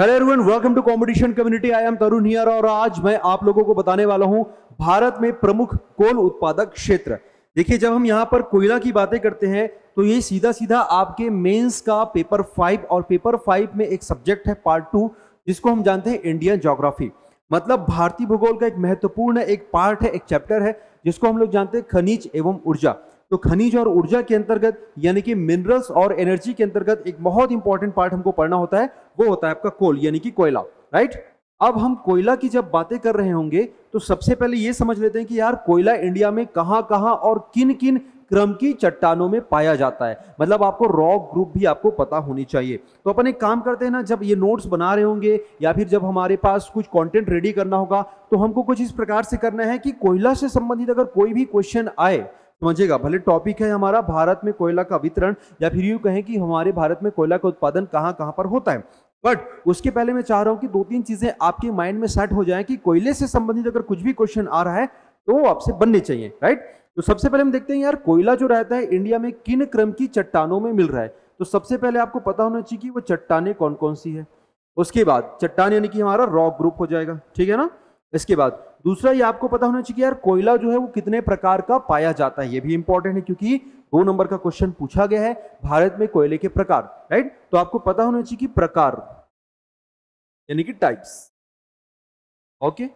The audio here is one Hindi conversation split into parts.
hello everyone welcome to competition community I am Tarun here और आज मैं आप लोगों को बताने वाला हूं भारत में प्रमुख कोल उत्पादक क्षेत्र देखिए जब हम यहां पर कोयला की बातें करते हैं तो ये सीधा सीधा आपके मेंस का पेपर फाइव और पेपर फाइव में एक सब्जेक्ट है पार्ट टू जिसको हम जानते हैं इंडियन जोग्राफी मतलब भारतीय भूगोल का एक महत्वपूर्ण एक पार्ट है एक चैप्टर है जिसको हम लोग जानते हैं खनिज एवं ऊर्जा तो खनिज और ऊर्जा के अंतर्गत यानी कि मिनरल्स और एनर्जी के अंतर्गत एक बहुत इंपॉर्टेंट पार्ट हमको पढ़ना होता है वो होता है आपका कोल यानी कि कोयला राइट अब हम कोयला की जब बातें कर रहे होंगे तो सबसे पहले ये समझ लेते हैं कि यार कोयला इंडिया में कहाँ कहाँ और किन किन क्रम की चट्टानों में पाया जाता है मतलब आपको रॉक ग्रुप भी आपको पता होनी चाहिए तो अपन एक काम करते हैं ना जब ये नोट्स बना रहे होंगे या फिर जब हमारे पास कुछ कंटेंट रेडी करना होगा तो हमको कुछ इस प्रकार से करना है कि कोयला से संबंधित अगर कोई भी क्वेश्चन आए समझिएगा भले टॉपिक है हमारा भारत में कोयला का वितरण या फिर यूँ कहें कि हमारे भारत में कोयला का उत्पादन कहाँ कहाँ पर होता है बट उसके पहले मैं चाह रहा हूँ कि दो तीन चीज़ें आपके माइंड में सेट हो जाए कि कोयले से संबंधित अगर कुछ भी क्वेश्चन आ रहा है तो आपसे बनने चाहिए राइट तो सबसे पहले हम देखते हैं यार कोयला जो रहता है इंडिया में किन क्रम की चट्टानों में मिल रहा है तो सबसे पहले आपको पता होना चाहिए कि वो चट्टाने कौन कौन सी है उसके बाद चट्टान यानी कि हमारा रॉक ग्रुप हो जाएगा ठीक है ना इसके बाद दूसरा ये आपको पता होना चाहिए यार कोयला जो है वो कितने प्रकार का पाया जाता है ये भी इंपॉर्टेंट है क्योंकि दो नंबर का क्वेश्चन पूछा गया है भारत में कोयले के प्रकार राइट तो आपको पता होना चाहिए कि प्रकार यानी कि टाइप्स ओके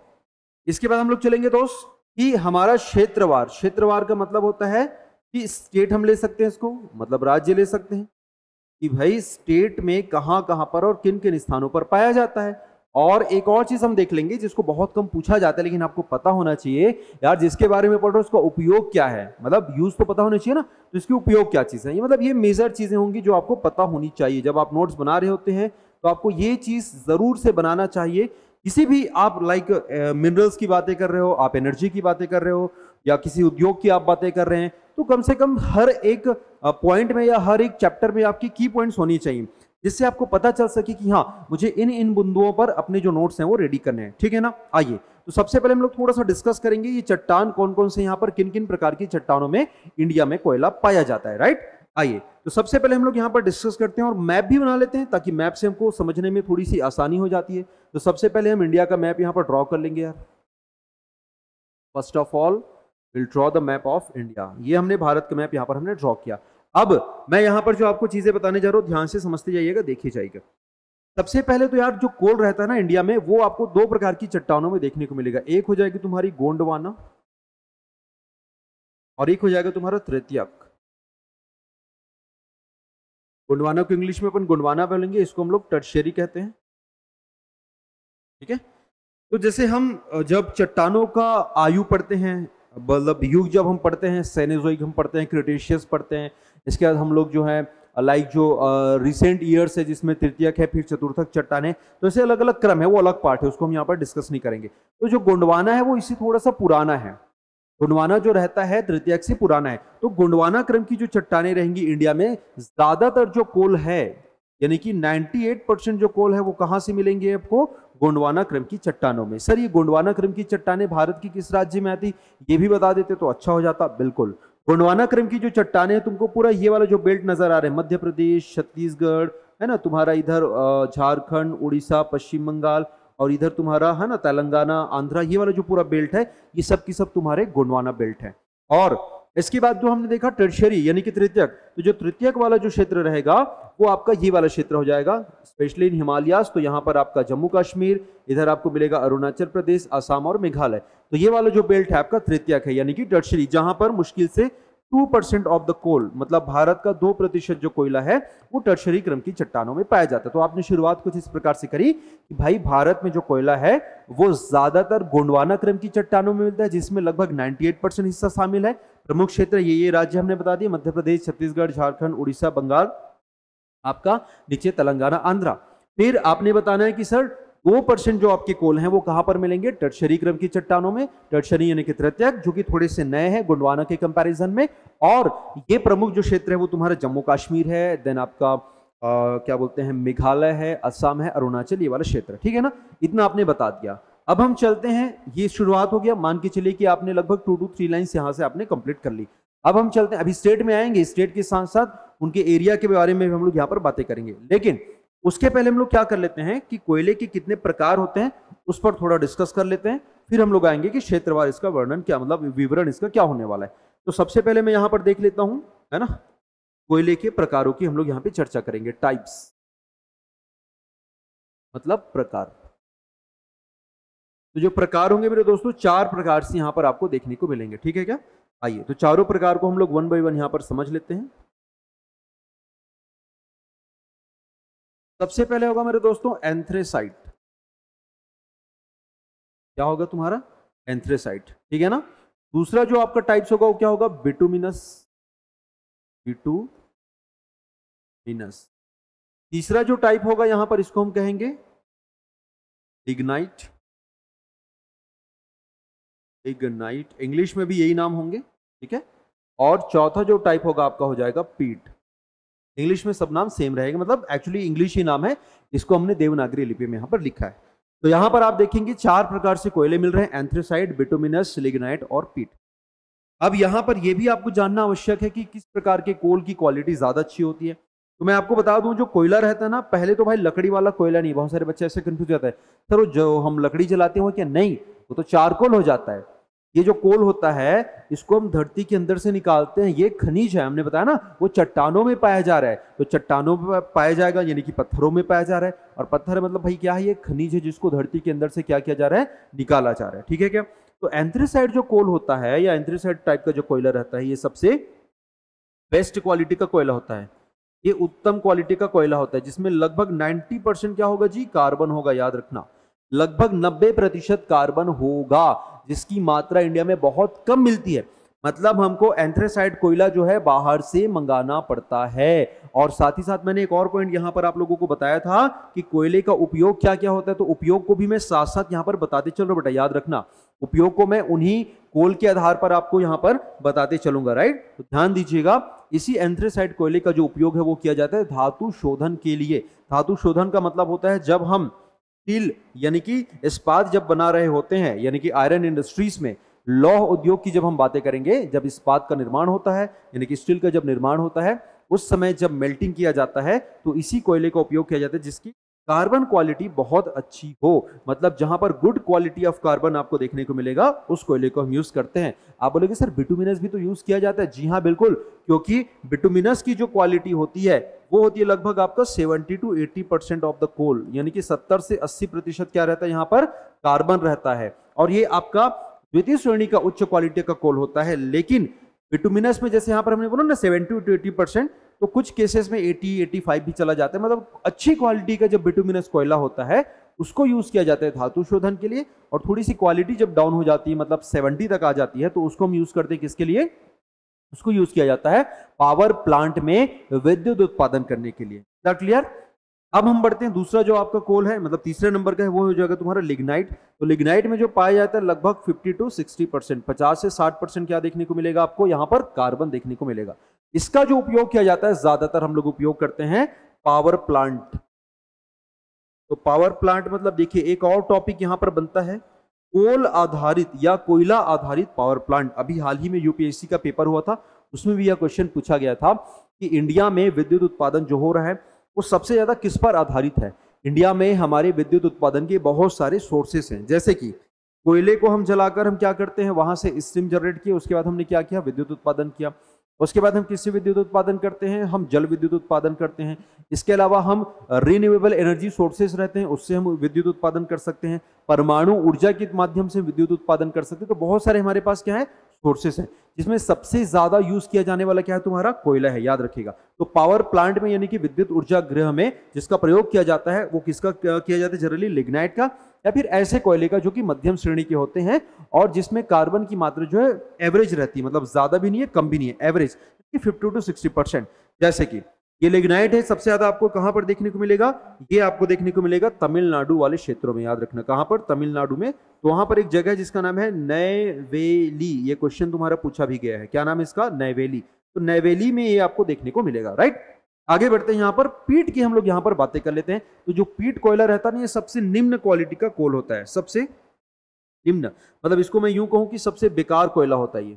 इसके बाद हम लोग चलेंगे दोस्त कि हमारा क्षेत्रवार क्षेत्रवार का मतलब होता है कि स्टेट हम ले सकते हैं इसको मतलब राज्य ले सकते हैं कि भाई स्टेट में कहां कहां पर और किन किन स्थानों पर पाया जाता है और एक और चीज हम देख लेंगे जिसको बहुत कम पूछा जाता है लेकिन आपको पता होना चाहिए यार जिसके बारे में पढ़ रहे हो उसका उपयोग क्या है मतलब यूज तो पता होना चाहिए ना तो इसके उपयोग क्या चीज है ये मतलब ये मेजर चीजें होंगी जो आपको पता होनी चाहिए जब आप नोट्स बना रहे होते हैं तो आपको ये चीज जरूर से बनाना चाहिए किसी भी आप लाइक मिनरल्स की बातें कर रहे हो आप एनर्जी की बातें कर रहे हो या किसी उद्योग की आप बातें कर रहे हैं तो कम से कम हर एक पॉइंट में या हर एक चैप्टर में आपकी की पॉइंट्स होनी चाहिए जिससे आपको पता चल सके कि हाँ मुझे इन इन बिंदुओं पर अपने जो नोट्स हैं वो रेडी करने हैं ठीक है ना आइए तो सबसे पहले हम लोग थोड़ा सा डिस्कस करेंगे ये चट्टान कौन कौन से यहाँ पर किन किन प्रकार की चट्टानों में इंडिया में कोयला पाया जाता है राइट आइए तो सबसे पहले हम लोग यहाँ पर डिस्कस करते हैं और मैप भी बना लेते हैं ताकि मैप से हमको समझने में थोड़ी सी आसानी हो जाती है तो सबसे पहले हम इंडिया का मैप यहाँ पर ड्रॉ कर लेंगे यार first of all will draw the map of India ये हमने भारत का मैप यहाँ पर हमने ड्रॉ किया अब मैं यहां पर जो आपको चीजें बताने जा रहा हूं ध्यान से समझते जाइएगा देखिए जाइएगा सबसे पहले तो यार जो कोल रहता है ना इंडिया में वो आपको दो प्रकार की चट्टानों में देखने को मिलेगा एक हो जाएगी तुम्हारी गोंडवाना और एक हो जाएगा तुम्हारा तृतीयक गोंडवाना को इंग्लिश में अपन गोंडवाना बोलेंगे इसको हम लोग टर्शेरी कहते हैं ठीक है तो जैसे हम जब चट्टानों का आयु पढ़ते हैं मतलब युग जब हम पढ़ते हैं सेनेजोइक हम पढ़ते हैं क्रिटेशियस पढ़ते हैं इसके बाद हम लोग जो है लाइक जो रिसेंट ईयर्स है जिसमें तृतीयक है फिर चतुर्थक चट्टान है तो ऐसे अलग अलग क्रम है वो अलग पार्ट है उसको हम यहाँ पर डिस्कस नहीं करेंगे तो जो गोंडवाना है वो इसी थोड़ा सा पुराना है गोंडवाना जो रहता है तृतीयक से पुराना है तो गोंडवाना क्रम की जो चट्टाने रहेंगी इंडिया में ज्यादातर जो कोल है यानी कि 98 परसेंट जो कोल है वो कहाँ से मिलेंगे आपको गोंडवाना क्रम की चट्टानों में सर ये गोंडवाना क्रम की चट्टाने भारत की किस राज्य में आती ये भी बता देते तो अच्छा हो जाता बिल्कुल गोंडवाना क्रम की जो चट्टाने हैं तुमको पूरा ये वाला जो बेल्ट नजर आ रहा है मध्य प्रदेश छत्तीसगढ़ है ना तुम्हारा इधर झारखंड उड़ीसा पश्चिम बंगाल और इधर तुम्हारा है ना तेलंगाना आंध्रा ये वाला जो पूरा बेल्ट है ये सब की सब तुम्हारे गोंडवाना बेल्ट है और इसके बाद जो हमने देखा टर्शरी यानी कि तृतीयक तो जो तृतीयक वाला जो क्षेत्र रहेगा वो आपका ये वाला क्षेत्र हो जाएगा स्पेशली इन हिमालयास तो यहाँ पर आपका जम्मू कश्मीर इधर आपको मिलेगा अरुणाचल प्रदेश आसाम और मेघालय तो ये वाला जो बेल्ट है आपका तृतीयक है यानी कि टर्शरी जहां पर मुश्किल से two percent of the coal मतलब भारत का दो प्रतिशत जो कोयला है वो टर्शरी क्रम की चट्टानों में पाया जाता है तो आपने शुरुआत कुछ इस प्रकार से करी कि भाई भारत में जो कोयला है वो ज्यादातर गोंडवाना क्रम की चट्टानों में मिलता है जिसमें लगभग 98 परसेंट हिस्सा शामिल है प्रमुख क्षेत्र ये ये राज्य हमने बता दिए मध्य प्रदेश छत्तीसगढ़ झारखंड उड़ीसा बंगाल आपका नीचे तेलंगाना आंध्रा फिर आपने बताना है कि सर दो परसेंट जो आपके कोल हैं वो कहां पर मिलेंगे टर्शरी क्रम की चट्टानों में टर्शरी यानी कि तृतीयक जो कि थोड़े से नए हैं गुंडवाना के कंपैरिजन में और ये प्रमुख जो क्षेत्र है वो तुम्हारा जम्मू कश्मीर है देन आपका आ, क्या बोलते हैं मेघालय है असम है अरुणाचल ये वाला क्षेत्र ठीक है ना इतना आपने बता दिया अब हम चलते हैं ये शुरुआत हो गया मान के चलिए कि आपने लगभग टू टू थ्री लाइन यहां से आपने कंप्लीट कर ली अब हम चलते हैं अभी स्टेट में आएंगे स्टेट के साथ साथ उनके एरिया के बारे में भी हम लोग यहाँ पर बातें करेंगे लेकिन उसके पहले हम लोग क्या कर लेते हैं कि कोयले के कितने प्रकार होते हैं उस पर थोड़ा डिस्कस कर लेते हैं फिर हम लोग आएंगे कि क्षेत्रवार इसका वर्णन क्या मतलब विवरण इसका क्या होने वाला है तो सबसे पहले मैं यहाँ पर देख लेता हूँ है ना कोयले के प्रकारों की हम लोग यहाँ पे चर्चा करेंगे टाइप्स मतलब प्रकार तो जो प्रकार होंगे मेरे दोस्तों चार प्रकार से यहाँ पर आपको देखने को मिलेंगे ठीक है क्या आइए तो चारों प्रकार को हम लोग वन बाई वन यहाँ पर समझ लेते हैं सबसे पहले होगा मेरे दोस्तों एंथ्रेसाइट क्या होगा तुम्हारा एंथ्रेसाइट ठीक है ना दूसरा जो आपका टाइप्स होगा वो क्या होगा बिटुमिनस बिटुमिनस तीसरा जो टाइप होगा यहां पर इसको हम कहेंगे लिग्नाइट इग्नाइट इंग्लिश में भी यही नाम होंगे ठीक है और चौथा जो टाइप होगा आपका हो जाएगा पीट इंग्लिश में सब नाम सेम रहेगा मतलब एक्चुअली इंग्लिश ही नाम है इसको हमने देवनागरी लिपि में यहाँ पर लिखा है तो यहाँ पर आप देखेंगे चार प्रकार से कोयले मिल रहे हैं एंथ्रेसाइड बिटोमिनस लिग्नाइट और पीट अब यहाँ पर यह भी आपको जानना आवश्यक है कि किस प्रकार के कोल की क्वालिटी ज़्यादा अच्छी होती है तो मैं आपको बता दूं जो कोयला रहता है ना पहले तो भाई लकड़ी वाला कोयला नहीं बहुत सारे बच्चे ऐसे कंफ्यूज जाता है सर वो जो हम लकड़ी जलाते हैं क्या नहीं वो तो चारकोल हो जाता है ये जो कोल होता है इसको हम धरती के अंदर से निकालते हैं ये खनिज है हमने बताया ना वो चट्टानों में पाया जा रहा है तो चट्टानों में पाया जाएगा यानी कि पत्थरों में पाया जा रहा है और पत्थर मतलब भाई क्या है ये खनिज है जिसको धरती के अंदर से क्या किया जा रहा है निकाला जा रहा है ठीक है क्या तो एंथ्रीसाइड जो कोल होता है या एंथ्रेसाइड टाइप का जो कोयला रहता है ये सबसे बेस्ट क्वालिटी का कोयला होता है ये उत्तम क्वालिटी का कोयला होता है जिसमें लगभग नाइन्टी परसेंट क्या होगा जी कार्बन होगा याद रखना लगभग 90 प्रतिशत कार्बन होगा जिसकी मात्रा इंडिया में बहुत कम मिलती है मतलब हमको एंथ्रेसाइड कोयला जो है बाहर से मंगाना पड़ता है और साथ ही साथ मैंने एक और पॉइंट यहां पर आप लोगों को बताया था कि कोयले का उपयोग क्या क्या होता है तो उपयोग को भी मैं साथ साथ यहां पर बताते चल रहा बेटा याद रखना उपयोग को मैं उन्हीं कोल के आधार पर आपको यहां पर बताते चलूंगा राइट तो ध्यान दीजिएगा इसी एंथ्रेसाइड कोयले का जो उपयोग है वो किया जाता है धातु शोधन के लिए धातु शोधन का मतलब होता है जब हम स्टील यानी कि इस्पात जब बना रहे होते हैं यानी कि आयरन इंडस्ट्रीज में लौह उद्योग की जब हम बातें करेंगे जब इस्पात का निर्माण होता है यानी कि स्टील का जब निर्माण होता है उस समय जब मेल्टिंग किया जाता है तो इसी कोयले का उपयोग किया जाता है जिसकी कार्बन क्वालिटी बहुत अच्छी हो मतलब जहां पर गुड क्वालिटी ऑफ कार्बन आपको देखने को मिलेगा उस कोयले को हम यूज करते हैं आप बोलेंगे सर बिटुमिनस भी तो यूज किया जाता है जी हाँ बिल्कुल क्योंकि बिटुमिनस की जो क्वालिटी होती है वो होती है लगभग आपका 70 two 80 percent of the coal यानी कि 70 से 80 प्रतिशत क्या रहता है यहाँ पर कार्बन रहता है और ये आपका द्वितीय श्रेणी का उच्च क्वालिटी का कोल होता है लेकिन विटुमिनस में जैसे यहाँ पर हमने बोला ना सेवेंटी टू एटी परसेंट तो कुछ केसेस में 80 85 भी चला जाता है मतलब अच्छी क्वालिटी का जब विटुमिनस कोयला होता है उसको यूज किया जाता है धातु शोधन के लिए और थोड़ी सी क्वालिटी जब डाउन हो जाती है मतलब 70 तक आ जाती है तो उसको हम यूज करते हैं किसके लिए उसको यूज किया जाता है पावर प्लांट में विद्युत उत्पादन करने के लिए क्लियर अब हम बढ़ते हैं दूसरा जो आपका कोल है मतलब तीसरे नंबर का है वो हो जाएगा तुम्हारा लिग्नाइट तो लिग्नाइट में जो पाया जाता है लगभग 50 टू 60 परसेंट पचास से 60 परसेंट क्या देखने को मिलेगा आपको यहाँ पर कार्बन देखने को मिलेगा इसका जो उपयोग किया जाता है ज्यादातर हम लोग उपयोग करते हैं पावर प्लांट तो पावर प्लांट मतलब देखिए एक और टॉपिक यहाँ पर बनता है कोल आधारित या कोयला आधारित पावर प्लांट अभी हाल ही में यूपीएससी का पेपर हुआ था उसमें भी यह क्वेश्चन पूछा गया था कि इंडिया में विद्युत उत्पादन जो हो रहा है वो सबसे ज़्यादा किस पर आधारित है इंडिया में हमारे विद्युत उत्पादन के बहुत सारे सोर्सेस हैं जैसे कि कोयले को हम जलाकर हम क्या करते हैं वहां से स्टीम जनरेट किया उसके बाद हमने क्या किया विद्युत उत्पादन किया उसके बाद हम किससे विद्युत उत्पादन करते हैं हम जल विद्युत उत्पादन करते हैं इसके अलावा हम रिन्यूएबल एनर्जी सोर्सेस रहते हैं उससे हम विद्युत उत्पादन कर सकते हैं परमाणु ऊर्जा के माध्यम से विद्युत उत्पादन कर सकते हैं तो बहुत सारे हमारे पास क्या है सोर्सेस हैं जिसमें सबसे ज्यादा यूज किया जाने वाला क्या है तुम्हारा कोयला है याद रखिएगा तो पावर प्लांट में यानी कि विद्युत ऊर्जा गृह में जिसका प्रयोग किया जाता है वो किसका किया जाता है जनरली लिग्नाइट का या फिर ऐसे कोयले का जो कि मध्यम श्रेणी के होते हैं और जिसमें कार्बन की मात्रा जो है एवरेज रहती है मतलब ज्यादा भी नहीं है कम भी नहीं है average fifty two sixty percent जैसे कि ये लेग्नाइट है सबसे ज्यादा आपको कहां पर देखने को मिलेगा ये आपको देखने को मिलेगा तमिलनाडु वाले क्षेत्रों में याद रखना कहां पर तमिलनाडु में तो वहां पर एक जगह है जिसका नाम है नैवेली ये क्वेश्चन तुम्हारा पूछा भी गया है क्या नाम है इसका नैवेली तो नैवेली में ये आपको देखने को मिलेगा राइट आगे बढ़ते हैं यहाँ पर पीट की हम लोग यहाँ पर बातें कर लेते हैं तो जो पीट कोयला रहता है ना ये सबसे निम्न क्वालिटी का कोल होता है सबसे निम्न मतलब इसको मैं यूं कहूं कि सबसे बेकार कोयला होता है ये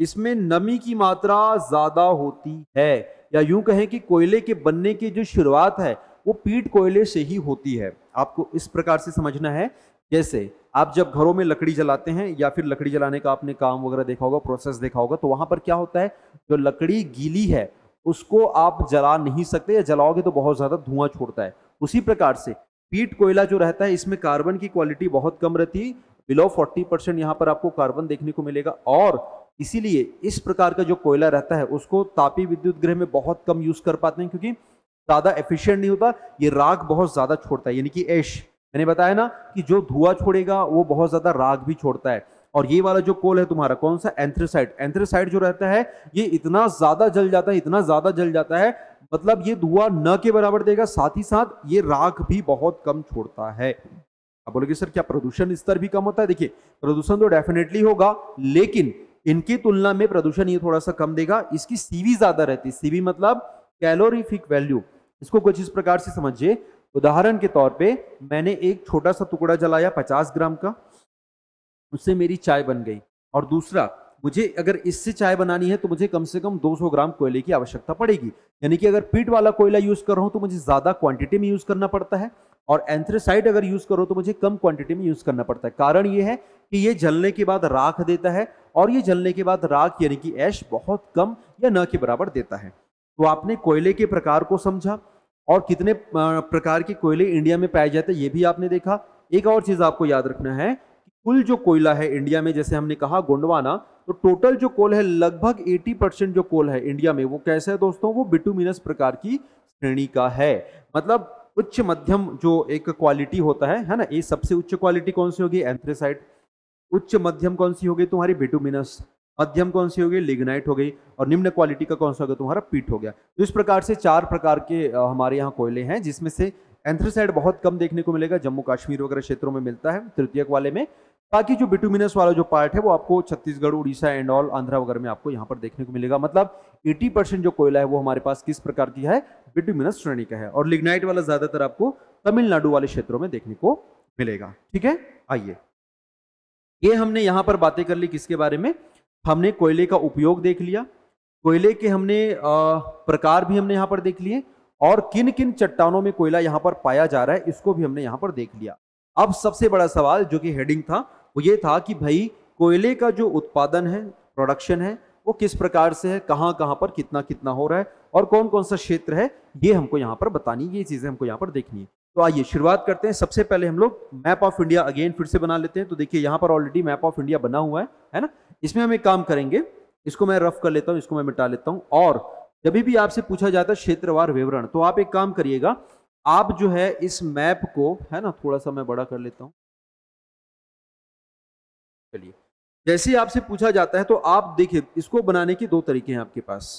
इसमें नमी की मात्रा ज्यादा होती है या यूं कहें कि कोयले के बनने की जो शुरुआत है वो पीट कोयले से ही होती है आपको इस प्रकार से समझना है जैसे आप जब घरों में लकड़ी जलाते हैं या फिर लकड़ी जलाने का आपने काम वगैरह देखा होगा प्रोसेस देखा होगा तो वहां पर क्या होता है जो लकड़ी गीली है उसको आप जला नहीं सकते या जलाओगे तो बहुत ज़्यादा धुआं छोड़ता है उसी प्रकार से पीट कोयला जो रहता है इसमें कार्बन की क्वालिटी बहुत कम रहती है बिलो 40 परसेंट यहाँ पर आपको कार्बन देखने को मिलेगा और इसीलिए इस प्रकार का जो कोयला रहता है उसको तापी विद्युत गृह में बहुत कम यूज़ कर पाते हैं क्योंकि ज़्यादा एफिशिएंट नहीं होता ये राग बहुत ज़्यादा छोड़ता है यानी कि ऐश मैंने बताया ना कि जो धुआं छोड़ेगा वो बहुत ज़्यादा राग भी छोड़ता है और ये वाला जो कोल है तुम्हारा कौन सा एंथ्रेसाइड एंथ्रेसाइड जो रहता है ये इतना ज़्यादा जल जाता है इतना ज़्यादा जल जाता है मतलब ये धुआं न के बराबर देगा साथ ही साथ ये राग भी बहुत कम छोड़ता है बोलोगे सर क्या प्रदूषण स्तर भी कम होता है देखिए प्रदूषण तो डेफिनेटली होगा लेकिन इनकी तुलना में प्रदूषण ये थोड़ा सा कम देगा इसकी सीवी ज्यादा रहती है सीवी मतलब कैलोरीफिक वैल्यू इसको कुछ इस प्रकार से समझिए उदाहरण के तौर पे मैंने एक छोटा सा टुकड़ा जलाया 50 ग्राम का उससे मेरी चाय बन गई और दूसरा मुझे अगर इससे चाय बनानी है तो मुझे कम से कम 200 ग्राम कोयले की आवश्यकता पड़ेगी यानी कि अगर पीट वाला कोयला यूज कर रहा हूं तो मुझे ज्यादा क्वांटिटी में यूज करना पड़ता है और एंथ्रेसाइड अगर यूज करो तो मुझे कम क्वांटिटी में यूज करना पड़ता है कारण ये है कि ये जलने के बाद राख देता है और ये जलने के बाद राख यानी कि ऐश बहुत कम या न के बराबर देता है तो आपने कोयले के प्रकार को समझा और कितने प्रकार के कोयले इंडिया में पाए जाते हैं ये भी आपने देखा एक और चीज आपको याद रखना है कि कुल जो कोयला है इंडिया में जैसे हमने कहा गोंडवाना तो टोटल जो कोल है लगभग 80 परसेंट जो कोल है इंडिया में वो कैसा है दोस्तों वो बिटुमिनस प्रकार की श्रेणी का है मतलब उच्च मध्यम जो एक क्वालिटी होता है है ना ये सबसे उच्च क्वालिटी कौन सी होगी एंथ्रेसाइट उच्च मध्यम कौन सी होगी तुम्हारी बिटुमिनस मध्यम कौन सी होगी लिग्नाइट हो गई और निम्न क्वालिटी का कौन सा होगा तुम्हारा पीट हो गया तो इस प्रकार से चार प्रकार के हमारे यहाँ कोयले हैं जिसमें से एंथ्रेसाइड बहुत कम देखने को मिलेगा जम्मू कश्मीर वगैरह क्षेत्रों में मिलता है तृतीयक वाले में बाकी जो बिटुमिनस वाला जो पार्ट है वो आपको छत्तीसगढ़ उड़ीसा एंड ऑल आंध्रा वगैरह में आपको यहाँ पर देखने को मिलेगा मतलब 80 परसेंट जो कोयला है वो हमारे पास किस प्रकार की है बिटुमिनस श्रेणी का है और लिग्नाइट वाला ज्यादातर आपको तमिलनाडु वाले क्षेत्रों में देखने को मिलेगा ठीक है आइए ये हमने यहाँ पर बातें कर ली किसके बारे में हमने कोयले का उपयोग देख लिया कोयले के हमने प्रकार भी हमने यहाँ पर देख लिए और किन किन चट्टानों में कोयला यहाँ पर पाया जा रहा है इसको भी हमने यहाँ पर देख लिया अब सबसे बड़ा सवाल जो कि हेडिंग था वो ये था कि भाई कोयले का जो उत्पादन है प्रोडक्शन है वो किस प्रकार से है कहाँ कहाँ पर कितना कितना हो रहा है और कौन कौन सा क्षेत्र है ये हमको यहाँ पर बतानी ये चीज़ें हमको यहाँ पर देखनी है तो आइए शुरुआत करते हैं सबसे पहले हम लोग मैप ऑफ इंडिया अगेन फिर से बना लेते हैं तो देखिए यहाँ पर ऑलरेडी मैप ऑफ इंडिया बना हुआ है है ना इसमें हम एक काम करेंगे इसको मैं रफ कर लेता हूँ इसको मैं मिटा लेता हूँ और जब भी आपसे पूछा जाता है क्षेत्रवार विवरण तो आप एक काम करिएगा आप जो है इस मैप को है ना थोड़ा सा मैं बड़ा कर लेता हूँ चलिए जैसे ही आपसे पूछा जाता है तो आप देखिए इसको बनाने के दो तरीके हैं आपके पास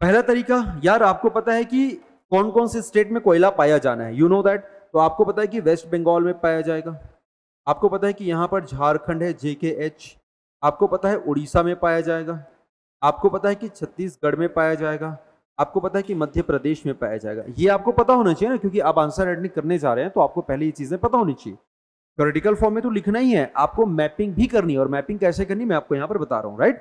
पहला तरीका यार आपको पता है कि कौन कौन से स्टेट में कोयला पाया जाना है यू नो दैट तो आपको पता है कि वेस्ट बंगाल में पाया जाएगा आपको पता है कि यहाँ पर झारखंड है जे के एच आपको पता है उड़ीसा में पाया जाएगा आपको पता है कि छत्तीसगढ़ में पाया जाएगा आपको पता है कि मध्य प्रदेश में पाया जाएगा ये आपको पता होना चाहिए ना क्योंकि आप आंसर एडमिट करने जा रहे हैं तो आपको पहले ये चीज़ें पता होनी चाहिए थ्योरेटिकल फॉर्म में तो लिखना ही है आपको मैपिंग भी करनी है और मैपिंग कैसे करनी मैं आपको यहाँ पर बता रहा हूँ राइट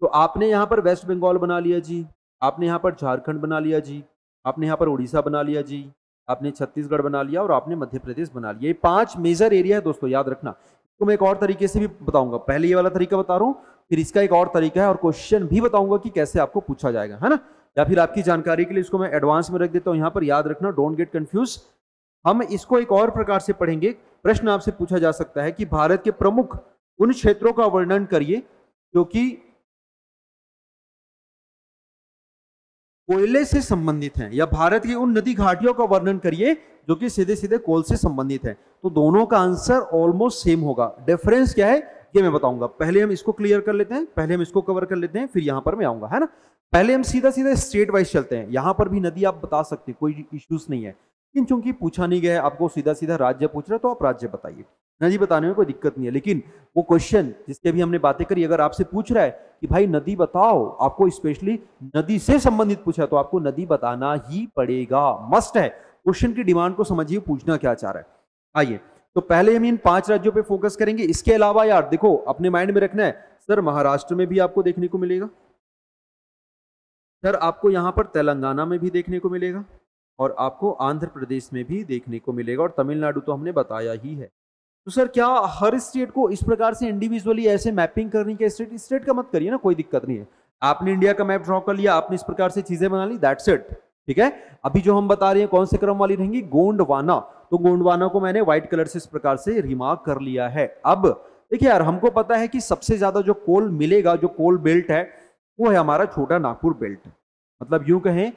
तो आपने यहाँ पर वेस्ट बंगाल बना लिया जी आपने यहाँ पर झारखंड बना लिया जी आपने यहाँ पर उड़ीसा बना लिया जी आपने छत्तीसगढ़ बना लिया और आपने मध्य प्रदेश बना लिया ये पांच मेजर एरिया है दोस्तों याद रखना इसको मैं एक और तरीके से भी बताऊंगा पहले ये वाला तरीका बता रहा हूँ फिर इसका एक और तरीका है और क्वेश्चन भी बताऊंगा कि कैसे आपको पूछा जाएगा है ना या फिर आपकी जानकारी के लिए इसको मैं एडवांस में रख देता हूँ यहाँ पर याद रखना डोंट गेट कन्फ्यूज हम इसको एक और प्रकार से पढ़ेंगे प्रश्न आपसे पूछा जा सकता है कि भारत के प्रमुख उन क्षेत्रों का वर्णन करिए जो कि कोयले से संबंधित हैं या भारत की उन नदी घाटियों का वर्णन करिए जो कि सीधे सीधे कोल से संबंधित है तो दोनों का आंसर ऑलमोस्ट सेम होगा डिफरेंस क्या है ये मैं बताऊंगा पहले हम इसको क्लियर कर लेते हैं पहले हम इसको कवर कर लेते हैं फिर यहां पर मैं आऊंगा है ना पहले हम सीधा सीधा स्टेट वाइज चलते हैं यहां पर भी नदी आप बता सकते हैं कोई इश्यूज नहीं है लेकिन चूंकि पूछा नहीं गया है आपको सीधा सीधा राज्य पूछ रहे तो आप राज्य बताइए नदी बताने में कोई दिक्कत नहीं है लेकिन वो क्वेश्चन जिसके भी हमने बातें करी अगर आपसे पूछ रहा है कि भाई नदी बताओ आपको स्पेशली नदी से संबंधित पूछा तो आपको नदी बताना ही पड़ेगा मस्ट है क्वेश्चन की डिमांड को समझिए पूछना क्या चाह रहा है आइए तो पहले हम इन पांच राज्यों पे फोकस करेंगे इसके अलावा यार देखो अपने माइंड में रखना है सर महाराष्ट्र में भी आपको देखने को मिलेगा सर आपको यहां पर तेलंगाना में भी देखने को मिलेगा और आपको आंध्र प्रदेश में भी देखने को मिलेगा और तमिलनाडु तो हमने बताया ही है तो सर क्या हर स्टेट को इस प्रकार से इंडिविजुअली ऐसे मैपिंग करनी के स्टेट स्टेट का मत करिए ना कोई दिक्कत नहीं है आपने इंडिया का मैप ड्रॉ कर लिया आपने इस प्रकार से चीजें बना ली दैट्स इट ठीक है अभी जो हम बता रहे हैं कौन से क्रम वाली रहेंगी गोंडवाना तो गोंडवाना को मैंने व्हाइट कलर से इस प्रकार से रिमार्क कर लिया है अब देखिए यार हमको पता है कि सबसे ज्यादा जो कोल मिलेगा जो कोल बेल्ट है वो है हमारा छोटा नागपुर बेल्ट मतलब यूं कहें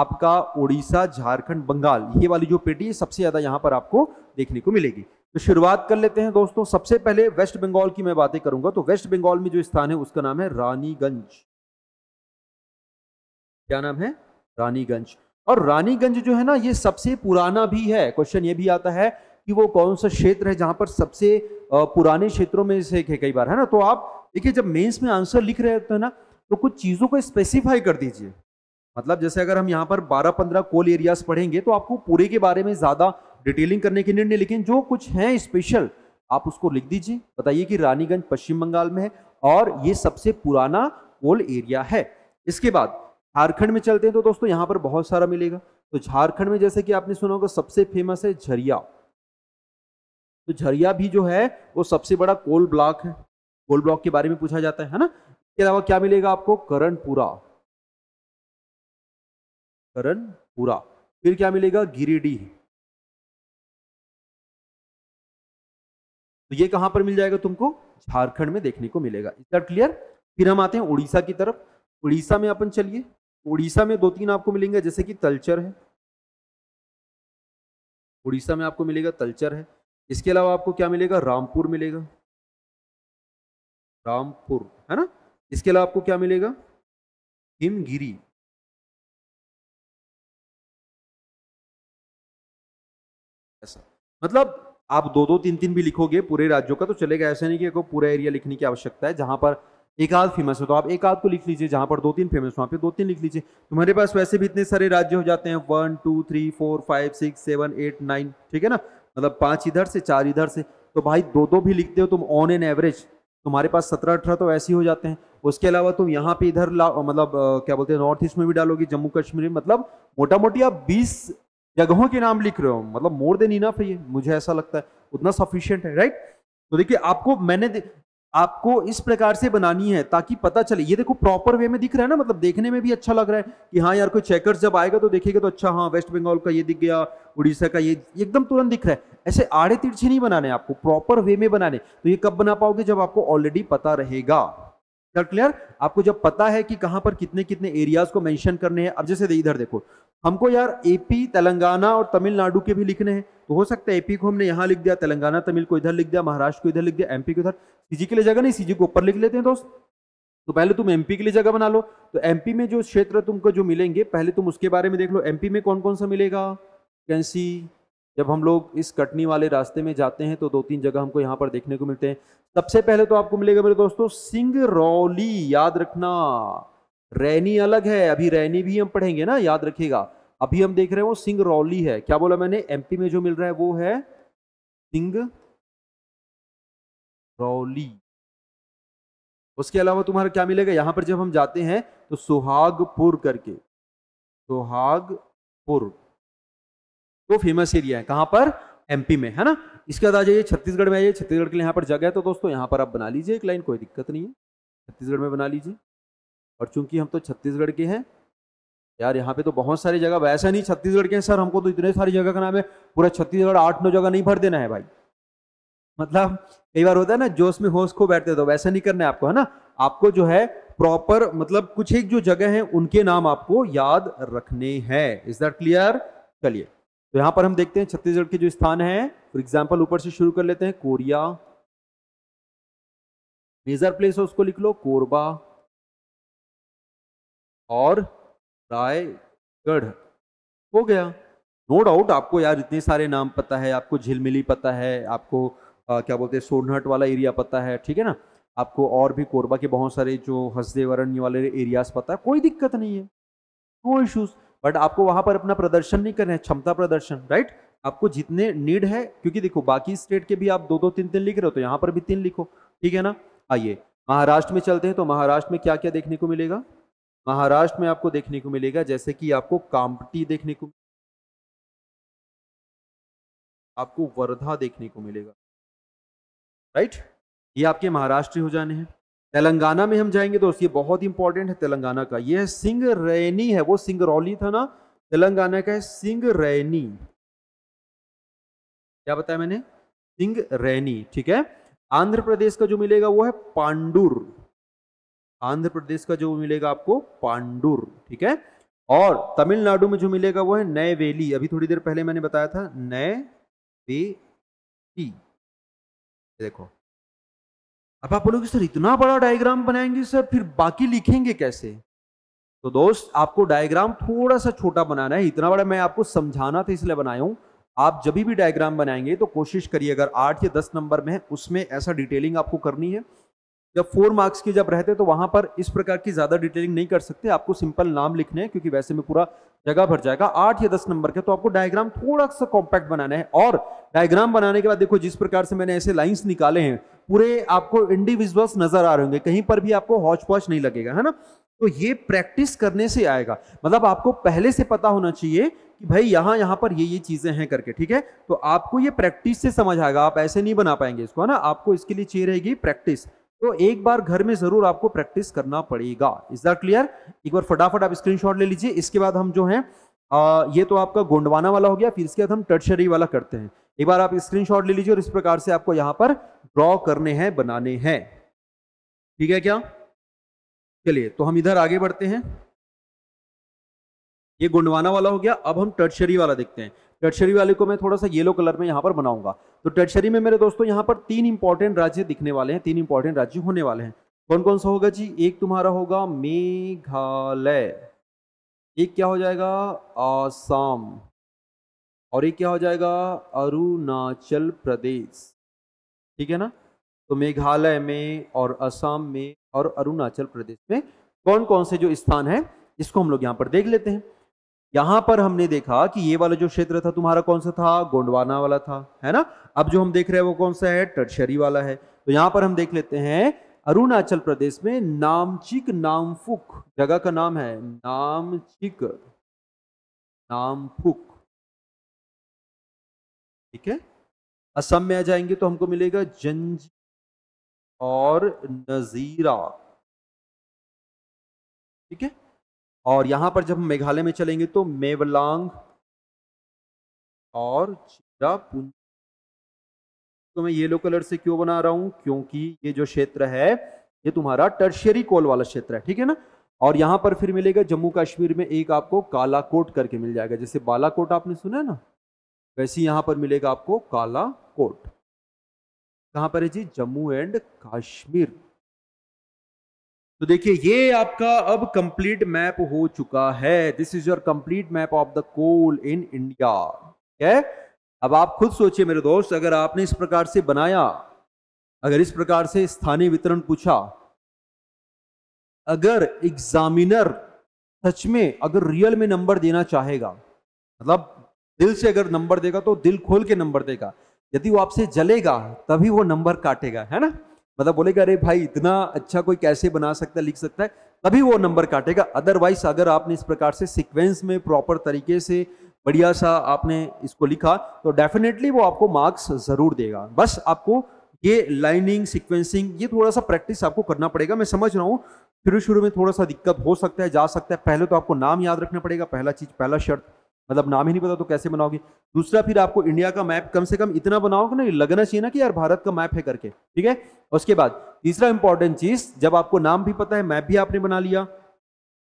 आपका उड़ीसा झारखंड बंगाल ये वाली जो पेटी है सबसे ज़्यादा यहाँ पर आपको देखने को मिलेगी तो शुरुआत कर लेते हैं दोस्तों सबसे पहले वेस्ट बंगाल की मैं बातें करूंगा तो वेस्ट बंगाल में जो स्थान है उसका नाम है रानीगंज क्या नाम है रानीगंज और रानीगंज जो है ना ये सबसे पुराना भी है क्वेश्चन ये भी आता है कि वो कौन सा क्षेत्र है जहां पर सबसे पुराने क्षेत्रों में से एक है कई बार है ना तो आप देखिए जब मेंस में आंसर लिख रहे होते हैं ना तो कुछ चीज़ों को स्पेसिफाई कर दीजिए मतलब जैसे अगर हम यहाँ पर 12-15 कोल एरियाज पढ़ेंगे तो आपको पूरे के बारे में ज़्यादा डिटेलिंग करने के निर्णय लेकिन जो कुछ है स्पेशल आप उसको लिख दीजिए बताइए कि रानीगंज पश्चिम बंगाल में है और ये सबसे पुराना कोल एरिया है इसके बाद झारखंड में चलते हैं तो दोस्तों यहाँ पर बहुत सारा मिलेगा तो झारखंड में जैसे कि आपने सुना होगा सबसे फेमस है झरिया तो झरिया भी जो है वो सबसे बड़ा कोल ब्लॉक है कोल ब्लॉक के बारे में पूछा जाता है ना इसके अलावा क्या मिलेगा आपको करणपुरा करणपुरा फिर क्या मिलेगा गिरिडीह तो ये कहां पर मिल जाएगा तुमको झारखंड में देखने को मिलेगा इज दैट क्लियर फिर हम आते हैं उड़ीसा की तरफ उड़ीसा में अपन चलिए उड़ीसा में दो तीन आपको मिलेंगे जैसे कि तलचर है उड़ीसा में आपको मिलेगा तलचर है इसके अलावा आपको क्या मिलेगा रामपुर मिलेगा रामपुर है ना इसके अलावा आपको क्या मिलेगा हिमगिरी मतलब आप दो दो तीन तीन भी लिखोगे पूरे राज्यों का तो चलेगा ऐसा नहीं कि आपको पूरा एरिया लिखने की आवश्यकता है जहां पर एक आध फेमस है तो आप एक आध को लिख लीजिए जहां पर दो तीन फेमस वहां पे दो तीन लिख लीजिए तुम्हारे पास वैसे भी इतने सारे राज्य हो जाते हैं one two three four five six seven eight nine ठीक है ना मतलब पांच इधर से चार इधर से तो भाई दो दो भी लिखते हो तुम ऑन एन एवरेज तुम्हारे पास सत्रह अठारह तो ऐसे ही हो जाते हैं उसके अलावा तुम यहाँ पे इधर मतलब क्या बोलते हैं नॉर्थ ईस्ट में भी डालोगे जम्मू कश्मीर में मतलब मोटा मोटी आप बीस जगहों के नाम लिख रहे हो मतलब मोर देन इनफ है ये मुझे ऐसा लगता है उतना सफिशियंट है राइट तो देखिए आपको मैंने आपको इस प्रकार से बनानी है ताकि पता चले ये देखो प्रॉपर वे में दिख रहा है ना मतलब देखने में भी अच्छा लग रहा है कि हाँ यार कोई चेकर्स जब आएगा तो देखेगा तो अच्छा हाँ वेस्ट बंगाल का ये दिख गया उड़ीसा का ये एकदम तुरंत दिख रहा है ऐसे आड़े तिरछे नहीं बनाने आपको प्रॉपर वे में बनाने तो ये कब बना पाओगे जब आपको ऑलरेडी पता रहेगा क्लियर आपको जब पता है कि कहां पर कितने कितने एरियाज को मेंशन करने हैं अब जैसे इधर देखो हमको यार एपी तेलंगाना और तमिलनाडु के भी लिखने हैं तो हो सकता है एपी को हमने यहाँ लिख दिया तेलंगाना तमिल को इधर लिख दिया महाराष्ट्र को इधर लिख दिया एमपी को इधर सीजी के लिए जगह नहीं सीजी को ऊपर लिख लेते हैं दोस्त तो पहले तुम एमपी के लिए जगह बना लो तो एमपी में जो क्षेत्र तुमको जो मिलेंगे पहले तुम उसके बारे में देख लो एमपी में कौन कौन सा मिलेगा कैंसी जब हम लोग इस कटनी वाले रास्ते में जाते हैं तो दो तीन जगह हमको यहाँ पर देखने को मिलते हैं सबसे पहले तो आपको मिलेगा मेरे दोस्तों सिंगरौली याद रखना रैनी अलग है अभी रैनी भी हम पढ़ेंगे ना याद रखिएगा अभी हम देख रहे हैं वो सिंग रौली है क्या बोला मैंने एमपी में जो मिल रहा है वो है सिंग रौली उसके अलावा तुम्हारा क्या मिलेगा यहां पर जब हम जाते हैं तो सुहागपुर करके सुहागपुर तो फेमस एरिया है कहां पर एमपी में है ना इसके बाद आ जाइए छत्तीसगढ़ में आइए छत्तीसगढ़ के लिए यहाँ पर जगह है तो दोस्तों यहां पर आप बना लीजिए एक लाइन कोई दिक्कत नहीं है छत्तीसगढ़ में बना लीजिए और चूंकि हम तो छत्तीसगढ़ के हैं यार यहाँ पे तो बहुत सारी जगह वैसा नहीं छत्तीसगढ़ के हैं सर हमको तो इतने सारी जगह का नाम है पूरा छत्तीसगढ़ आठ नौ जगह नहीं भर देना है भाई मतलब कई बार होता है ना जोश में होश खो बैठते तो वैसा नहीं करना है आपको है ना आपको जो है प्रॉपर मतलब कुछ एक जो जगह है उनके नाम आपको याद रखने हैं इज दैट क्लियर चलिए तो यहां पर हम देखते हैं छत्तीसगढ़ के जो स्थान है फॉर एग्जाम्पल ऊपर से शुरू कर लेते हैं कोरिया मेजर प्लेस है उसको लिख लो कोरबा और रायगढ़ हो गया नो no डाउट आपको यार इतने सारे नाम पता है आपको झिलमिली पता है आपको आ, क्या बोलते हैं सोनहट वाला एरिया पता है ठीक है ना आपको और भी कोरबा के बहुत सारे जो हसदेव अरण्य वाले एरियाज पता है कोई दिक्कत नहीं है नो no इश्यूज बट आपको वहां पर अपना प्रदर्शन नहीं करना है क्षमता प्रदर्शन राइट आपको जितने नीड है क्योंकि देखो बाकी स्टेट के भी आप दो दो तीन तीन लिख रहे हो तो यहाँ पर भी तीन लिखो ठीक है ना आइए महाराष्ट्र में चलते हैं तो महाराष्ट्र में क्या क्या देखने को मिलेगा महाराष्ट्र में आपको देखने को मिलेगा जैसे कि आपको कामटी देखने को आपको वर्धा देखने को मिलेगा राइट ये आपके महाराष्ट्र हो जाने हैं तेलंगाना में हम जाएंगे तो ये बहुत इंपॉर्टेंट है तेलंगाना का ये है सिंह रैनी है वो सिंगरौली था ना तेलंगाना का है सिंह रैनी क्या बताया मैंने सिंह रैनी ठीक है आंध्र प्रदेश का जो मिलेगा वो है पांडुर आंध्र प्रदेश का जो मिलेगा आपको पांडुर ठीक है और तमिलनाडु में जो मिलेगा वो है नए वेली अभी थोड़ी देर पहले मैंने बताया था नए वे देखो अब आप बोलोगे सर इतना बड़ा डायग्राम बनाएंगे सर फिर बाकी लिखेंगे कैसे तो दोस्त आपको डायग्राम थोड़ा सा छोटा बनाना है इतना बड़ा मैं आपको समझाना था इसलिए बनाया हूं आप जब भी डायग्राम बनाएंगे तो कोशिश करिए अगर आठ या दस नंबर में है उसमें ऐसा डिटेलिंग आपको करनी है जब फोर मार्क्स की जब रहते तो वहां पर इस प्रकार की ज़्यादा डिटेलिंग नहीं कर सकते आपको सिंपल नाम लिखने हैं क्योंकि वैसे में पूरा जगह भर जाएगा आठ या दस नंबर के तो आपको डायग्राम थोड़ा सा कॉम्पैक्ट बनाना है और डायग्राम बनाने के बाद देखो जिस प्रकार से मैंने ऐसे लाइन्स निकाले हैं पूरे आपको इंडिविजुअल्स नजर आ रहे होंगे कहीं पर भी आपको हॉच पॉच नहीं लगेगा है ना तो ये प्रैक्टिस करने से आएगा मतलब आपको पहले से पता होना चाहिए कि भाई यहाँ यहाँ पर ये ये चीज़ें हैं करके ठीक है तो आपको ये प्रैक्टिस से समझ आएगा आप ऐसे नहीं बना पाएंगे इसको है ना आपको इसके लिए चाहिए रहेगी प्रैक्टिस तो एक बार घर में जरूर आपको प्रैक्टिस करना पड़ेगा इज दैट क्लियर एक बार फटाफट आप स्क्रीनशॉट ले लीजिए इसके बाद हम जो है आ, ये तो आपका गोंडवाना वाला हो गया फिर इसके बाद हम टर्शरी वाला करते हैं एक बार आप स्क्रीनशॉट ले लीजिए और इस प्रकार से आपको यहाँ पर ड्रॉ करने हैं बनाने हैं ठीक है क्या चलिए तो हम इधर आगे बढ़ते हैं ये गोंडवाना वाला हो गया अब हम टर्शरी वाला देखते हैं टर्शरी वाले को मैं थोड़ा सा येलो कलर में यहाँ पर बनाऊंगा तो टर्शरी में मेरे दोस्तों यहाँ पर तीन इंपॉर्टेंट राज्य दिखने वाले हैं तीन इंपॉर्टेंट राज्य होने वाले हैं कौन कौन सा होगा जी एक तुम्हारा होगा मेघालय एक क्या हो जाएगा आसाम और एक क्या हो जाएगा अरुणाचल प्रदेश ठीक है ना तो मेघालय में और असम में और अरुणाचल प्रदेश में कौन कौन से जो स्थान है इसको हम लोग यहाँ पर देख लेते हैं यहां पर हमने देखा कि ये वाला जो क्षेत्र था तुम्हारा कौन सा था गोंडवाना वाला था है ना अब जो हम देख रहे हैं वो कौन सा है टर्शरी वाला है तो यहां पर हम देख लेते हैं अरुणाचल प्रदेश में नामचिक नामफुक जगह का नाम है नामचिक नामफुक ठीक है असम में आ जाएंगे तो हमको मिलेगा जंज और नजीरा ठीक है और यहां पर जब हम मेघालय में चलेंगे तो मेवलांग और तो मैं येलो कलर से क्यों बना रहा हूं क्योंकि ये जो क्षेत्र है ये तुम्हारा टर्शियरी कोल वाला क्षेत्र है ठीक है ना और यहां पर फिर मिलेगा जम्मू कश्मीर में एक आपको कालाकोट करके मिल जाएगा जैसे बालाकोट आपने सुना है ना वैसे यहां पर मिलेगा आपको कालाकोट कहां पर है जी जम्मू एंड कश्मीर तो देखिए ये आपका अब कंप्लीट मैप हो चुका है this is your complete map of the coal in India है अब आप खुद सोचिए मेरे दोस्त अगर आपने इस प्रकार से बनाया अगर इस प्रकार से स्थानीय वितरण पूछा अगर एग्जामिनर सच में अगर रियल में नंबर देना चाहेगा मतलब दिल से अगर नंबर देगा तो दिल खोल के नंबर देगा यदि वो आपसे जलेगा तभी वो नंबर काटेगा है ना मतलब बोलेगा अरे भाई इतना अच्छा कोई कैसे बना सकता है लिख सकता है तभी वो नंबर काटेगा अदरवाइज अगर आपने इस प्रकार से सिक्वेंस में प्रॉपर तरीके से बढ़िया सा आपने इसको लिखा तो डेफिनेटली वो आपको मार्क्स ज़रूर देगा बस आपको ये लाइनिंग सिक्वेंसिंग ये थोड़ा सा प्रैक्टिस आपको करना पड़ेगा मैं समझ रहा हूँ शुरू शुरू में थोड़ा सा दिक्कत हो सकता है जा सकता है पहले तो आपको नाम याद रखना पड़ेगा पहला चीज़ पहला शर्त मतलब नाम ही नहीं पता तो कैसे बनाओगे दूसरा फिर आपको इंडिया का मैप कम से कम इतना बनाओ कि ना लगना चाहिए ना कि यार भारत का मैप है करके ठीक है उसके बाद तीसरा इंपॉर्टेंट चीज जब आपको नाम भी पता है मैप भी आपने बना लिया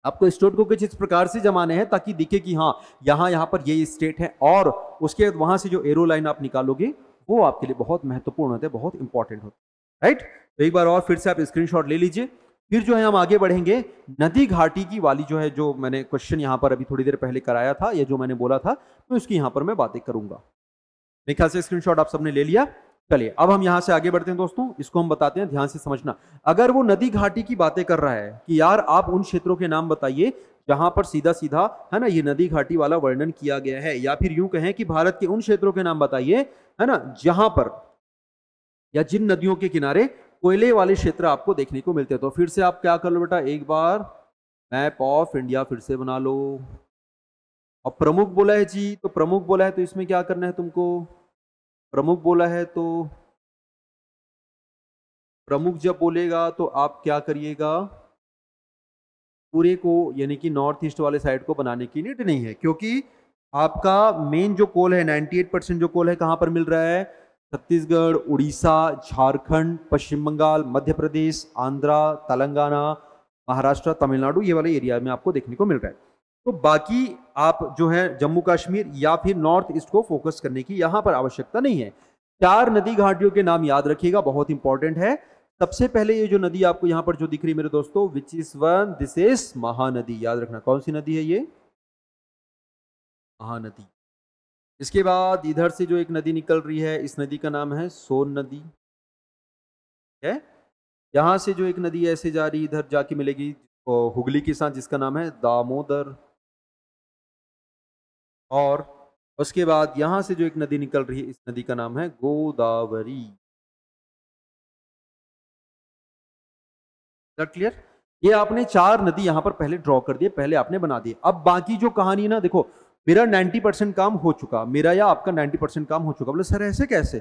आपको स्टेट को कुछ इस प्रकार से जमाने हैं ताकि दिखे कि हाँ यहाँ यहाँ पर ये स्टेट है और उसके बाद वहां से जो एरो लाइन आप निकालोगे वो आपके लिए बहुत महत्वपूर्ण होते हैं बहुत इंपॉर्टेंट होते हैं राइट तो एक बार और फिर से आप स्क्रीनशॉट ले लीजिए फिर जो है हम आगे बढ़ेंगे नदी घाटी की वाली जो है जो मैंने क्वेश्चन यहाँ पर अभी थोड़ी देर पहले कराया था या जो मैंने बोला था तो उसकी यहाँ पर मैं बातें करूंगा मेरे ख्याल से स्क्रीनशॉट आप सबने ले लिया चलिए अब हम यहाँ से आगे बढ़ते हैं दोस्तों इसको हम बताते हैं ध्यान से समझना अगर वो नदी घाटी की बातें कर रहा है कि यार आप उन क्षेत्रों के नाम बताइए जहां पर सीधा सीधा है ना ये नदी घाटी वाला वर्णन किया गया है या फिर यूं कहें कि भारत के उन क्षेत्रों के नाम बताइए है ना जहां पर या जिन नदियों के किनारे कोयले वाले क्षेत्र आपको देखने को मिलते हैं तो फिर से आप क्या कर लो बेटा एक बार मैप ऑफ इंडिया फिर से बना लो और प्रमुख बोला है जी तो प्रमुख बोला है तो इसमें क्या करना है तुमको प्रमुख बोला है तो प्रमुख जब बोलेगा तो आप क्या करिएगा पूरे को यानी कि नॉर्थ ईस्ट वाले साइड को बनाने की नीड नहीं है क्योंकि आपका मेन जो कोल है 98 परसेंट जो कोल है कहां पर मिल रहा है छत्तीसगढ़ उड़ीसा झारखंड पश्चिम बंगाल मध्य प्रदेश आंध्रा तेलंगाना महाराष्ट्र तमिलनाडु ये वाले एरिया में आपको देखने को मिल रहा है तो बाकी आप जो है जम्मू कश्मीर या फिर नॉर्थ ईस्ट को फोकस करने की यहाँ पर आवश्यकता नहीं है चार नदी घाटियों के नाम याद रखिएगा बहुत इंपॉर्टेंट है सबसे पहले ये जो नदी आपको यहाँ पर जो दिख रही है मेरे दोस्तों which is one this is Mahanadi याद रखना कौन सी नदी है ये महानदी इसके बाद इधर से जो एक नदी निकल रही है इस नदी का नाम है सोन नदी है यहाँ से जो एक नदी ऐसे जा रही इधर जाके मिलेगी हुगली के साथ जिसका नाम है दामोदर और उसके बाद यहाँ से जो एक नदी निकल रही है इस नदी का नाम है गोदावरी क्लियर ये आपने चार नदी यहाँ पर पहले ड्रॉ कर दिए पहले आपने बना दिए अब बाकी जो कहानी है ना देखो मेरा 90 परसेंट काम हो चुका मेरा या आपका 90 परसेंट काम हो चुका बोले सर ऐसे कैसे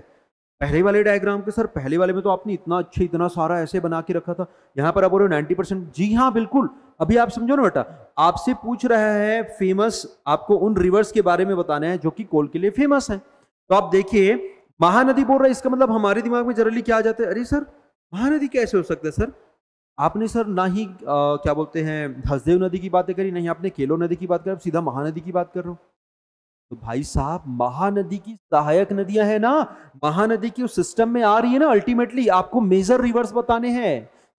पहले वाले डायग्राम के सर पहले वाले में तो आपने इतना अच्छे इतना सारा ऐसे बना के रखा था यहाँ पर आप बोल रहे हो नाइन्टी परसेंट जी हाँ बिल्कुल अभी आप समझो ना बेटा आपसे पूछ रहा है फेमस आपको उन रिवर्स के बारे में बताना है जो कि कोल के लिए फेमस है तो आप देखिए महानदी बोल रहा है इसका मतलब हमारे दिमाग में जरली क्या आ जाता है अरे सर महानदी कैसे हो सकता है सर आपने सर ना ही आ, क्या बोलते हैं हसदेव नदी की बातें करी नहीं आपने केलो नदी की बात करी सीधा महानदी की बात कर रहे हो तो भाई साहब महानदी की सहायक नदियां है ना महानदी की उस सिस्टम में आ रही है ना अल्टीमेटली आपको मेजर रिवर्स बताने हैं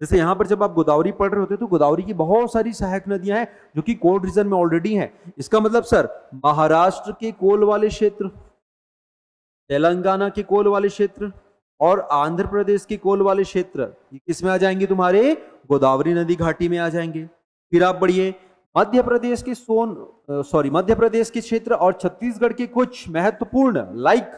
जैसे यहां पर जब आप गोदावरी पढ़ रहे होते हैं तो गोदावरी की बहुत सारी सहायक नदियां हैं जो कि कोल रीजन में ऑलरेडी हैं इसका मतलब सर महाराष्ट्र के कोल वाले क्षेत्र तेलंगाना के कोल वाले क्षेत्र और आंध्र प्रदेश के कोल वाले क्षेत्र ये किस में आ जाएंगे तुम्हारे गोदावरी नदी घाटी में आ जाएंगे फिर आप बढ़िए मध्य प्रदेश के सोन सॉरी मध्य प्रदेश के क्षेत्र और छत्तीसगढ़ के कुछ महत्वपूर्ण लाइक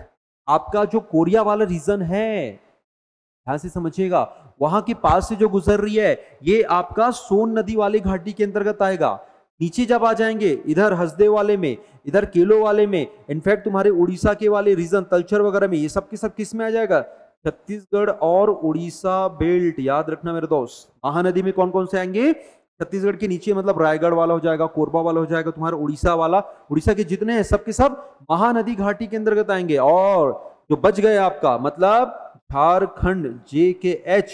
आपका जो कोरिया वाला रीजन है ध्यान से समझिएगा वहां के पास से जो गुजर रही है ये आपका सोन नदी वाली घाटी के अंतर्गत आएगा नीचे जब आ जाएंगे इधर हसदे वाले में इधर केलो वाले में इनफैक्ट तुम्हारे उड़ीसा के वाले रीजन तलचर वगैरह में ये सब के सब किस में आ जाएगा छत्तीसगढ़ और उड़ीसा बेल्ट याद रखना मेरे दोस्त महानदी में कौन कौन से आएंगे छत्तीसगढ़ के नीचे मतलब रायगढ़ वाला हो जाएगा कोरबा वाला हो जाएगा तुम्हारा उड़ीसा वाला उड़ीसा के जितने हैं सब सब महानदी घाटी के अंतर्गत आएंगे और जो बच गए आपका मतलब झारखंड जे के एच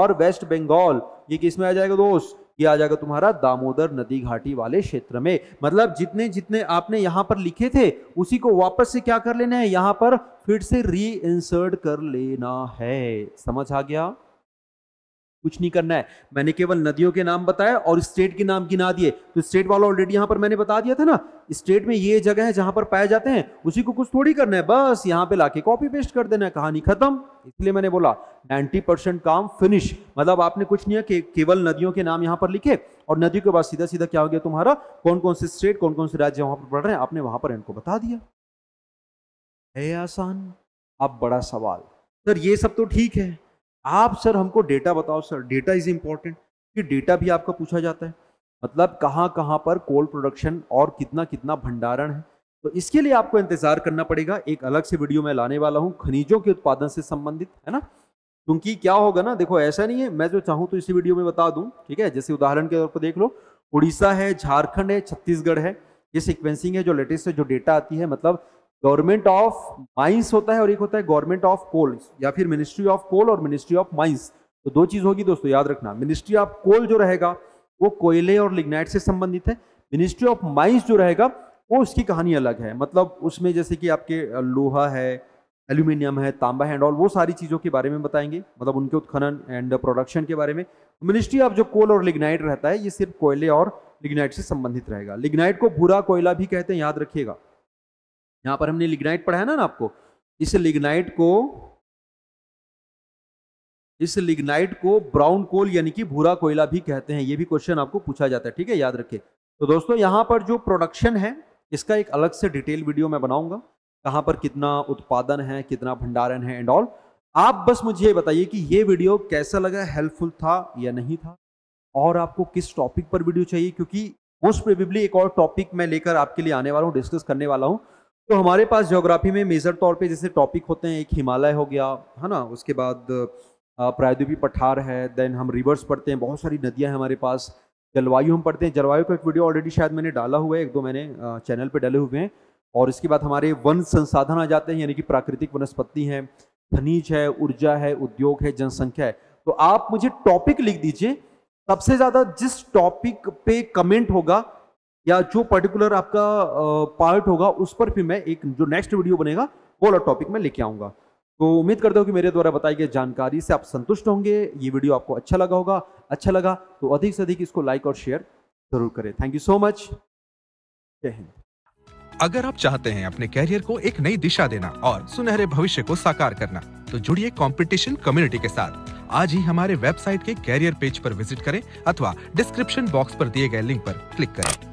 और वेस्ट बंगाल ये किस में आ जाएगा दोस्त ये आ जाएगा तुम्हारा दामोदर नदी घाटी वाले क्षेत्र में मतलब जितने जितने आपने यहां पर लिखे थे उसी को वापस से क्या कर लेना है यहां पर फिर से री इंसर्ट कर लेना है समझ आ गया कुछ नहीं करना है मैंने केवल नदियों के नाम बताया और स्टेट के नाम गिना दिए तो स्टेट वाला ऑलरेडी यहाँ पर मैंने बता दिया था ना स्टेट में ये जगह है जहां पर पाए जाते हैं उसी को कुछ थोड़ी करना है बस यहाँ पे लाके कॉपी पेस्ट कर देना है कहानी खत्म इसलिए मैंने बोला 90 परसेंट काम फिनिश मतलब आपने कुछ नहीं है के, केवल नदियों के नाम यहाँ पर लिखे और नदियों के बाद सीधा सीधा क्या हो गया तुम्हारा कौन कौन से स्टेट कौन कौन से राज्य वहां पर पढ़ रहे हैं आपने वहां पर इनको बता दिया है आसान अब बड़ा सवाल सर ये सब तो ठीक है आप सर हमको डेटा बताओ सर डेटा इज इम्पोर्टेंट कि डेटा भी आपका पूछा जाता है मतलब कहाँ कहाँ पर कोल प्रोडक्शन और कितना कितना भंडारण है तो इसके लिए आपको इंतजार करना पड़ेगा एक अलग से वीडियो मैं लाने वाला हूँ खनिजों के उत्पादन से संबंधित है ना क्योंकि क्या होगा ना देखो ऐसा नहीं है मैं जो चाहूँ तो इसी वीडियो में बता दूँ ठीक है जैसे उदाहरण के तौर पर देख लो उड़ीसा है झारखंड है छत्तीसगढ़ है ये सिक्वेंसिंग है जो लेटेस्ट जो डेटा आती है मतलब गवर्नमेंट ऑफ माइंस होता है और एक होता है गवर्नमेंट ऑफ कोल या फिर मिनिस्ट्री ऑफ कोल और मिनिस्ट्री ऑफ माइंस तो दो चीज होगी दोस्तों याद रखना मिनिस्ट्री ऑफ कोल जो रहेगा वो कोयले और लिग्नाइट से संबंधित है मिनिस्ट्री ऑफ माइंस जो रहेगा वो उसकी कहानी अलग है मतलब उसमें जैसे कि आपके लोहा है एल्यूमिनियम है तांबा है एंड ऑल वो सारी चीज़ों के बारे में बताएंगे मतलब उनके उत्खनन एंड प्रोडक्शन के बारे में मिनिस्ट्री ऑफ जो कोल और लिग्नाइट रहता है ये सिर्फ कोयले और लिग्नाइट से संबंधित रहेगा लिग्नाइट को भूरा कोयला भी कहते हैं याद रखिएगा यहां पर हमने लिग्नाइट पढ़ाया ना, ना आपको इस लिग्नाइट को इस लिग्नाइट को ब्राउन कोल यानी कि भूरा कोयला भी कहते हैं ये भी क्वेश्चन आपको पूछा जाता है ठीक है याद रखे तो दोस्तों यहां पर जो प्रोडक्शन है इसका एक अलग से डिटेल वीडियो मैं बनाऊंगा कहां पर कितना उत्पादन है कितना भंडारण है एंड ऑल आप बस मुझे ये बताइए कि ये वीडियो कैसा लगा हेल्पफुल था या नहीं था और आपको किस टॉपिक पर वीडियो चाहिए क्योंकि मोस्ट प्रोबेबली एक और टॉपिक मैं लेकर आपके लिए आने वाला हूँ डिस्कस करने वाला हूँ तो हमारे पास ज्योग्राफी में मेजर तौर पे जैसे टॉपिक होते हैं एक हिमालय हो गया है ना उसके बाद प्रायद्वीपी पठार है देन हम रिवर्स पढ़ते हैं बहुत सारी नदियाँ हैं हमारे पास जलवायु हम पढ़ते हैं जलवायु का एक वीडियो ऑलरेडी शायद मैंने डाला हुआ है एक दो मैंने चैनल पर डाले हुए हैं और इसके बाद हमारे वन संसाधन आ जाते हैं यानी कि प्राकृतिक वनस्पति हैं खनिज है ऊर्जा है उद्योग है जनसंख्या है तो आप मुझे टॉपिक लिख दीजिए सबसे ज़्यादा जिस टॉपिक पे कमेंट होगा या जो पर्टिकुलर आपका पार्ट होगा उस पर भी मैं एक जो नेक्स्ट वीडियो बनेगा वो अलग टॉपिक में लेके आऊँगा तो उम्मीद करता हूँ कि मेरे द्वारा बताई गई जानकारी से आप संतुष्ट होंगे ये वीडियो आपको अच्छा लगा होगा अच्छा लगा तो अधिक से अधिक इसको लाइक और शेयर जरूर करें थैंक यू सो मच जय हिंद अगर आप चाहते हैं अपने कैरियर को एक नई दिशा देना और सुनहरे भविष्य को साकार करना तो जुड़िए कंपटीशन कम्युनिटी के साथ आज ही हमारे वेबसाइट के कैरियर पेज पर विजिट करें अथवा डिस्क्रिप्शन बॉक्स पर दिए गए लिंक पर क्लिक करें